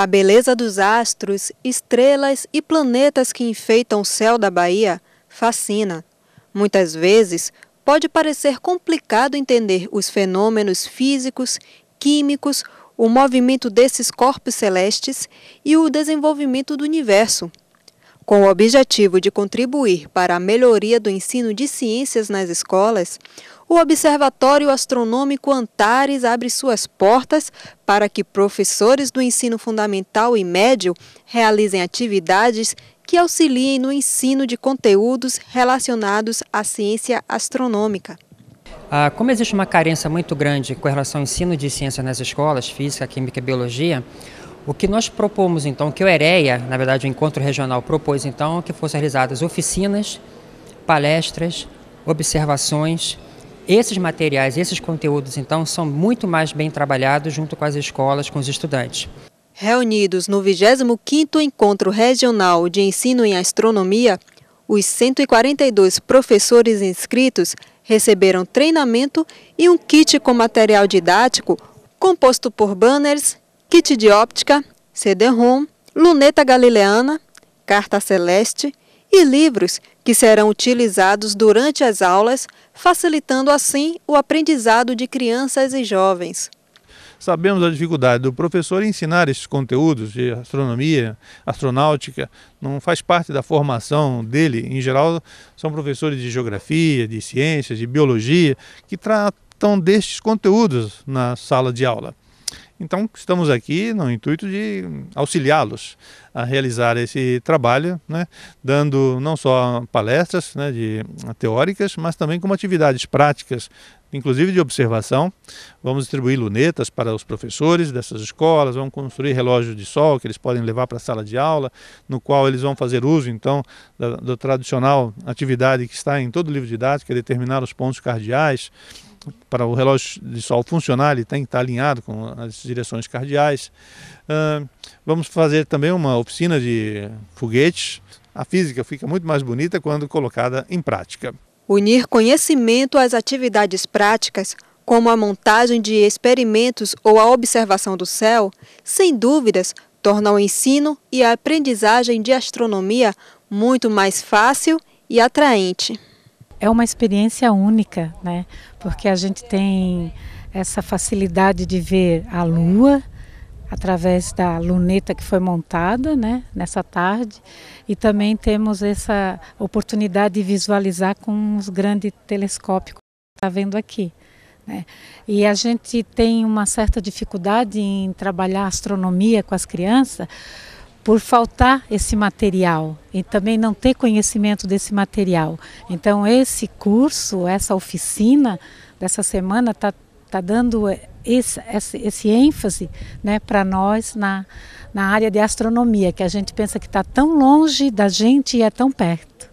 A beleza dos astros, estrelas e planetas que enfeitam o céu da Bahia fascina. Muitas vezes, pode parecer complicado entender os fenômenos físicos, químicos, o movimento desses corpos celestes e o desenvolvimento do universo. Com o objetivo de contribuir para a melhoria do ensino de ciências nas escolas, o Observatório Astronômico Antares abre suas portas para que professores do ensino fundamental e médio realizem atividades que auxiliem no ensino de conteúdos relacionados à ciência astronômica. Ah, como existe uma carência muito grande com relação ao ensino de ciência nas escolas, física, química e biologia, o que nós propomos então, que o EREA, na verdade o Encontro Regional, propôs então que fossem realizadas oficinas, palestras, observações esses materiais, esses conteúdos, então, são muito mais bem trabalhados junto com as escolas, com os estudantes. Reunidos no 25º Encontro Regional de Ensino em Astronomia, os 142 professores inscritos receberam treinamento e um kit com material didático composto por banners, kit de óptica, CD-ROM, luneta galileana, carta celeste, e livros que serão utilizados durante as aulas, facilitando assim o aprendizado de crianças e jovens. Sabemos a dificuldade do professor ensinar esses conteúdos de astronomia, astronáutica, não faz parte da formação dele. Em geral, são professores de geografia, de ciências, de biologia, que tratam destes conteúdos na sala de aula. Então, estamos aqui no intuito de auxiliá-los a realizar esse trabalho, né, dando não só palestras né, de, ah, teóricas, mas também como atividades práticas, inclusive de observação. Vamos distribuir lunetas para os professores dessas escolas, vamos construir relógios de sol que eles podem levar para a sala de aula, no qual eles vão fazer uso, então, da, da tradicional atividade que está em todo livro didático, que é determinar os pontos cardeais para o relógio de sol funcionar, ele tem que estar alinhado com as direções cardeais. Uh, vamos fazer também uma oficina de foguetes. A física fica muito mais bonita quando colocada em prática. Unir conhecimento às atividades práticas, como a montagem de experimentos ou a observação do céu, sem dúvidas, torna o ensino e a aprendizagem de astronomia muito mais fácil e atraente é uma experiência única, né? Porque a gente tem essa facilidade de ver a lua através da luneta que foi montada, né, nessa tarde, e também temos essa oportunidade de visualizar com os grandes telescópicos que está vendo aqui. Né? E a gente tem uma certa dificuldade em trabalhar astronomia com as crianças, por faltar esse material e também não ter conhecimento desse material. Então, esse curso, essa oficina dessa semana está tá dando esse, esse, esse ênfase né, para nós na, na área de astronomia, que a gente pensa que está tão longe da gente e é tão perto.